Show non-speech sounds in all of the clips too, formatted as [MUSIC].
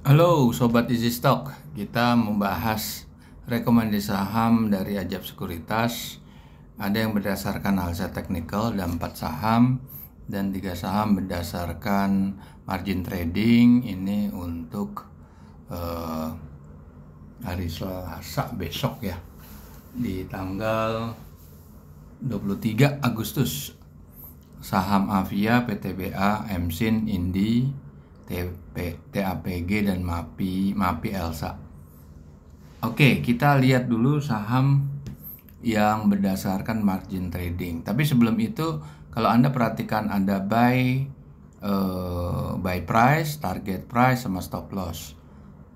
Halo Sobat Easy Stock, kita membahas rekomendasi saham dari Ajab Sekuritas ada yang berdasarkan analisa teknikal dan 4 saham dan tiga saham berdasarkan margin trading ini untuk uh, hari Selasa besok ya di tanggal 23 Agustus saham Avia, PTBA, Emsin, Indi, TP, TAPG dan MAPI MAPI Elsa. Oke, kita lihat dulu saham yang berdasarkan margin trading. Tapi sebelum itu, kalau Anda perhatikan ada buy uh, buy price, target price sama stop loss.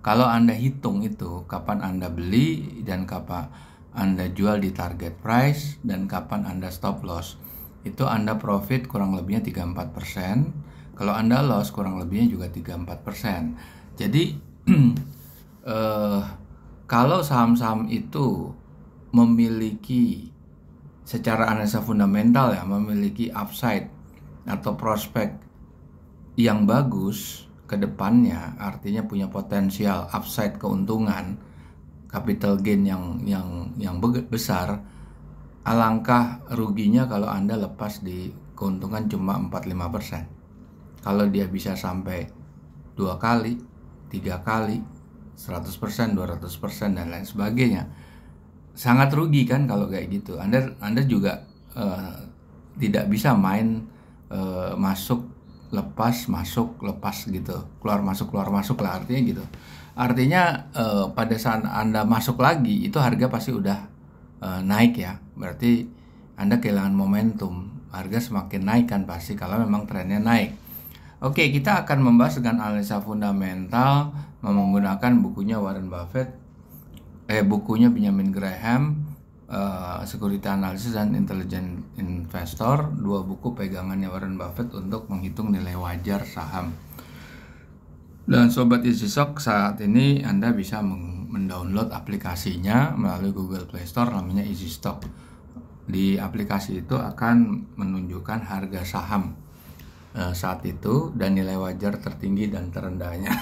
Kalau Anda hitung itu kapan Anda beli dan kapan Anda jual di target price dan kapan Anda stop loss, itu Anda profit kurang lebihnya 34% kalau Anda loss kurang lebihnya juga 3-4%. Jadi [CLEARS THROAT] eh, kalau saham-saham itu memiliki secara analisa fundamental ya memiliki upside atau prospek yang bagus ke depannya artinya punya potensial upside keuntungan capital gain yang yang yang besar alangkah ruginya kalau Anda lepas di keuntungan cuma 45% kalau dia bisa sampai dua kali tiga kali 100% 200% dan lain sebagainya sangat rugi kan kalau kayak gitu Anda Anda juga uh, tidak bisa main uh, masuk lepas masuk lepas gitu keluar masuk keluar masuk lah artinya gitu artinya uh, pada saat Anda masuk lagi itu harga pasti udah uh, naik ya berarti Anda kehilangan momentum harga semakin naik kan pasti kalau memang trennya naik Oke, kita akan membahas dengan analisa fundamental menggunakan bukunya Warren Buffett, eh bukunya Benjamin Graham, uh, Security Analysis dan Intelligent Investor, dua buku pegangannya Warren Buffett untuk menghitung nilai wajar saham. Dan sobat EasySock saat ini Anda bisa mendownload aplikasinya melalui Google Play Store namanya Stock. Di aplikasi itu akan menunjukkan harga saham Eh, saat itu dan nilai wajar tertinggi dan terendahnya.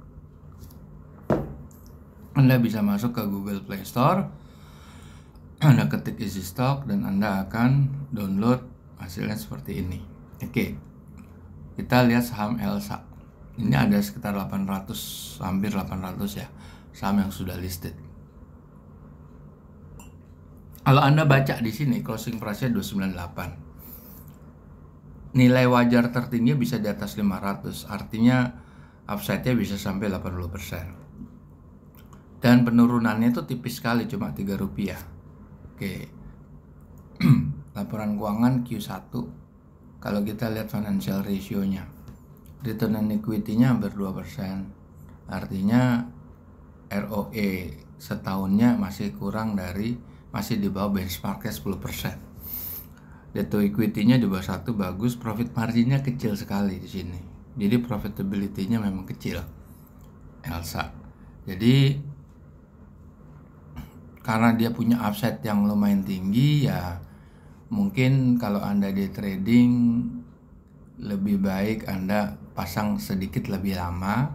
[COUGHS] Anda bisa masuk ke Google Play Store, Anda ketik isi stock dan Anda akan download hasilnya seperti ini. Oke. Kita lihat saham Elsa. Ini ada sekitar 800 hampir 800 ya saham yang sudah listed. Kalau Anda baca di sini closing price-nya 298 nilai wajar tertinggi bisa di atas 500 artinya upside-nya bisa sampai 80% dan penurunannya itu tipis sekali cuma 3 rupiah oke [CLEARS THROAT] laporan keuangan Q1 kalau kita lihat financial ratio-nya return on equity-nya hampir 2% artinya ROE setahunnya masih kurang dari masih di bawah benchmarknya 10% debt equity-nya di bawah satu bagus, profit margin-nya kecil sekali di sini. Jadi profitability-nya memang kecil. Elsa. Jadi karena dia punya upside yang lumayan tinggi ya mungkin kalau Anda di trading lebih baik Anda pasang sedikit lebih lama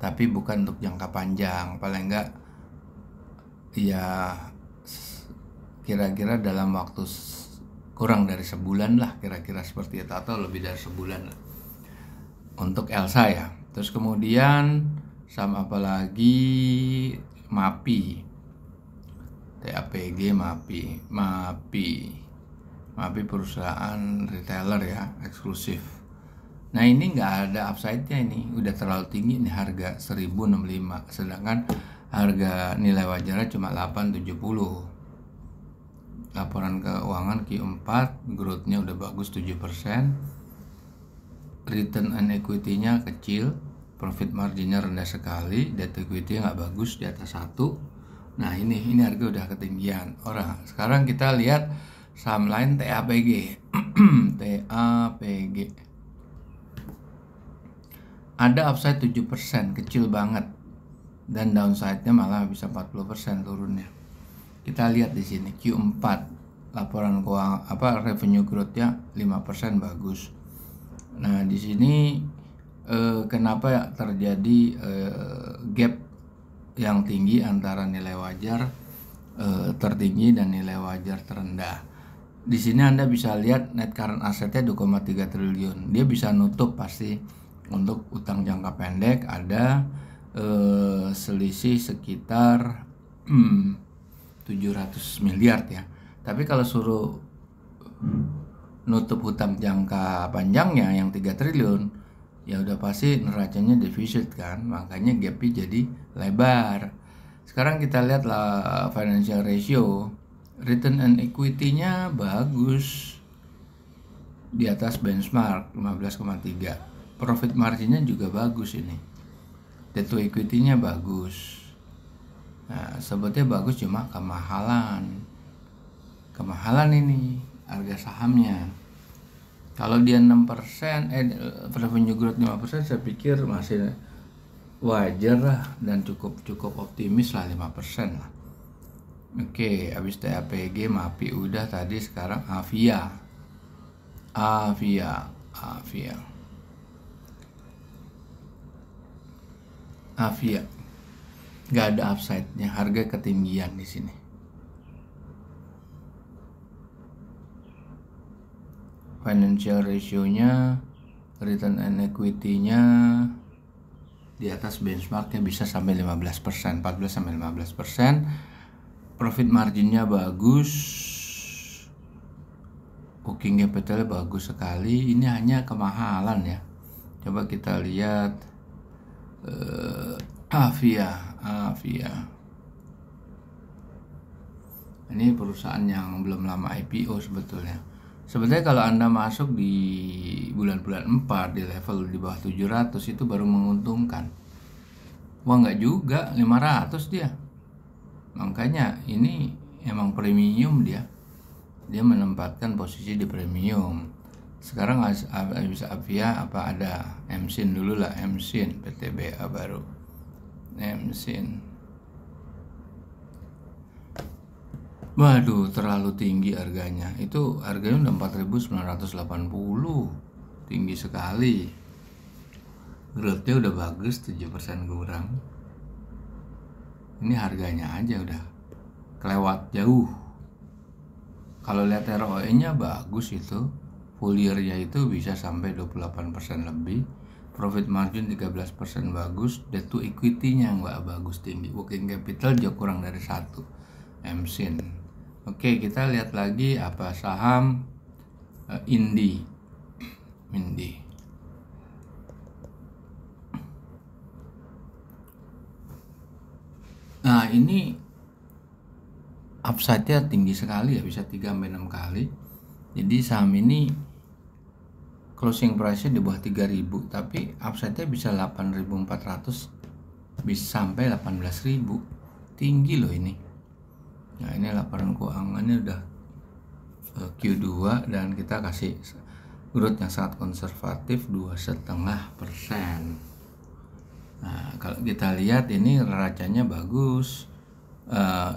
tapi bukan untuk jangka panjang paling enggak ya kira-kira dalam waktu kurang dari sebulan lah kira-kira seperti itu atau lebih dari sebulan untuk Elsa ya terus kemudian sama apalagi MAPI TAPG MAPI MAPI MAPI perusahaan retailer ya eksklusif nah ini nggak ada upside-nya ini udah terlalu tinggi nih harga 1065 sedangkan harga nilai wajarnya cuma 870 laporan keuangan Q4 growth-nya udah bagus 7%. Return on equity-nya kecil, profit margin-nya rendah sekali, debt equity nggak bagus di atas satu. Nah ini ini harga udah ketinggian. Orang sekarang kita lihat saham lain TAPG, TAPG. [CLEARS THROAT] Ada upside 7% kecil banget dan downside-nya malah bisa 40% turunnya kita lihat di sini Q4 laporan keuangan apa revenue growth ya 5% bagus. Nah, di sini eh, kenapa terjadi eh, gap yang tinggi antara nilai wajar eh, tertinggi dan nilai wajar terendah. Di sini Anda bisa lihat net current assetnya 2,3 triliun. Dia bisa nutup pasti untuk utang jangka pendek ada eh, selisih sekitar hmm, 700 miliar ya. Tapi kalau suruh nutup hutang jangka panjangnya yang 3 triliun, ya udah pasti neracanya defisit kan. Makanya gapnya jadi lebar. Sekarang kita lihat lah financial ratio, return and equity-nya bagus di atas benchmark 15,3. Profit margin-nya juga bagus ini. Debt to equity-nya bagus. Nah, sebetulnya bagus cuma kemahalan. Kemahalan ini harga sahamnya. Kalau dia 6% eh revenue growth 5% saya pikir masih wajar lah dan cukup cukup optimis lah 5% lah. Oke, habis TAPG MAPI udah tadi sekarang Avia. Avia, Avia. Avia nggak ada upside-nya harga ketinggian di sini financial ratio-nya return and equity-nya di atas benchmark nya bisa sampai 15%, persen 14 sampai 15%. persen Profit margin-nya bagus. Booking capital bagus sekali. Ini hanya kemahalan ya. Coba kita lihat eh uh, Avia. Avia, Ini perusahaan yang belum lama IPO sebetulnya. Sebetulnya kalau Anda masuk di bulan-bulan 4 di level di bawah 700 itu baru menguntungkan. Wah nggak juga, 500 dia. Makanya ini emang premium dia. Dia menempatkan posisi di premium sekarang bisa Avia apa ada MSIN dulu lah MSIN PTBA baru name eh, scene waduh terlalu tinggi harganya itu harganya udah 4980 tinggi sekali Growth-nya udah bagus 7% kurang ini harganya aja udah kelewat jauh kalau lihat ROE nya bagus itu full year nya itu bisa sampai 28% lebih profit margin 13% bagus debt to equity-nya nggak bagus tinggi working capital jauh kurang dari satu MSIN oke kita lihat lagi apa saham uh, Indi Indi nah ini upside-nya tinggi sekali ya bisa 3 6 kali jadi saham ini closing price-nya di bawah 3000 tapi upside-nya bisa 8400 bisa sampai 18000 tinggi loh ini nah ini laporan keuangannya udah eh, Q2 dan kita kasih growth yang sangat konservatif dua setengah persen nah kalau kita lihat ini racanya bagus uh,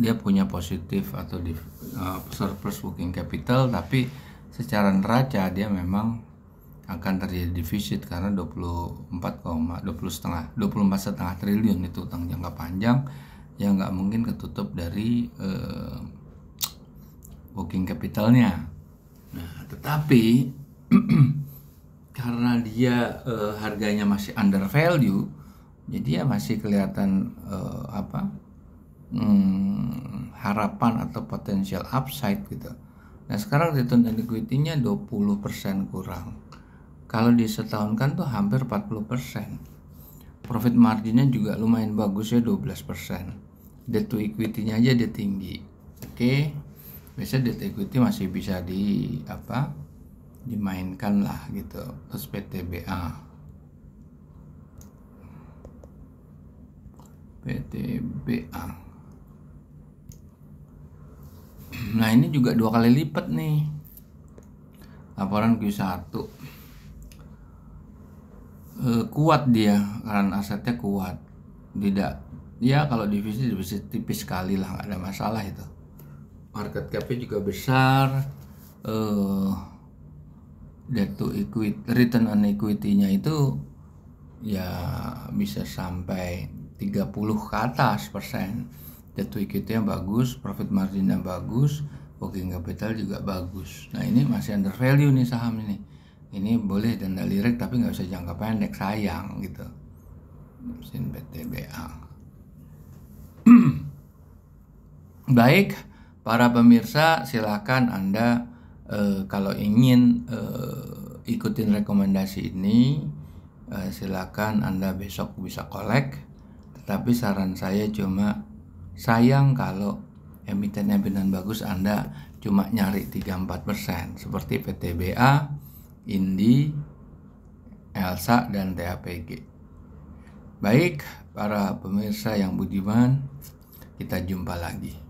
dia punya positif atau di, uh, surplus working capital tapi secara neraca dia memang akan terjadi defisit karena 24, 20 setengah triliun itu utang jangka panjang yang nggak mungkin ketutup dari uh, working capitalnya. Nah, tetapi [CLEARS THROAT] karena dia uh, harganya masih under value, jadi ya masih kelihatan uh, apa hmm, harapan atau potensial upside gitu Nah sekarang return on equity-nya 20% kurang. Kalau disetahunkan tuh hampir 40%. Profit marginnya juga lumayan bagus ya 12%. Debt to equity-nya aja dia tinggi. Oke. Okay. Biasanya debt equity masih bisa di apa? dimainkan lah gitu Terus PTBA PTBA Nah ini juga dua kali lipat nih Laporan Q1 e, Kuat dia Karena asetnya kuat Tidak Ya kalau divisi divisi tipis sekali lah Gak ada masalah itu Market capnya juga besar e, Debt to equity Return on equity-nya itu Ya bisa sampai 30 ke atas persen debt to equity yang bagus, profit margin yang bagus, working capital juga bagus. Nah ini masih under value nih saham ini. Ini boleh dan lirik tapi nggak usah jangka pendek sayang gitu. Mesin BTBA. [CLEARS THROAT] Baik, para pemirsa silakan anda eh, kalau ingin eh, ikutin rekomendasi ini eh, silakan anda besok bisa kolek. Tetapi saran saya cuma Sayang kalau emitennya binan bagus Anda cuma nyari 34% seperti PTBA, Indi, Elsa, dan TAPG. Baik, para pemirsa yang budiman, kita jumpa lagi.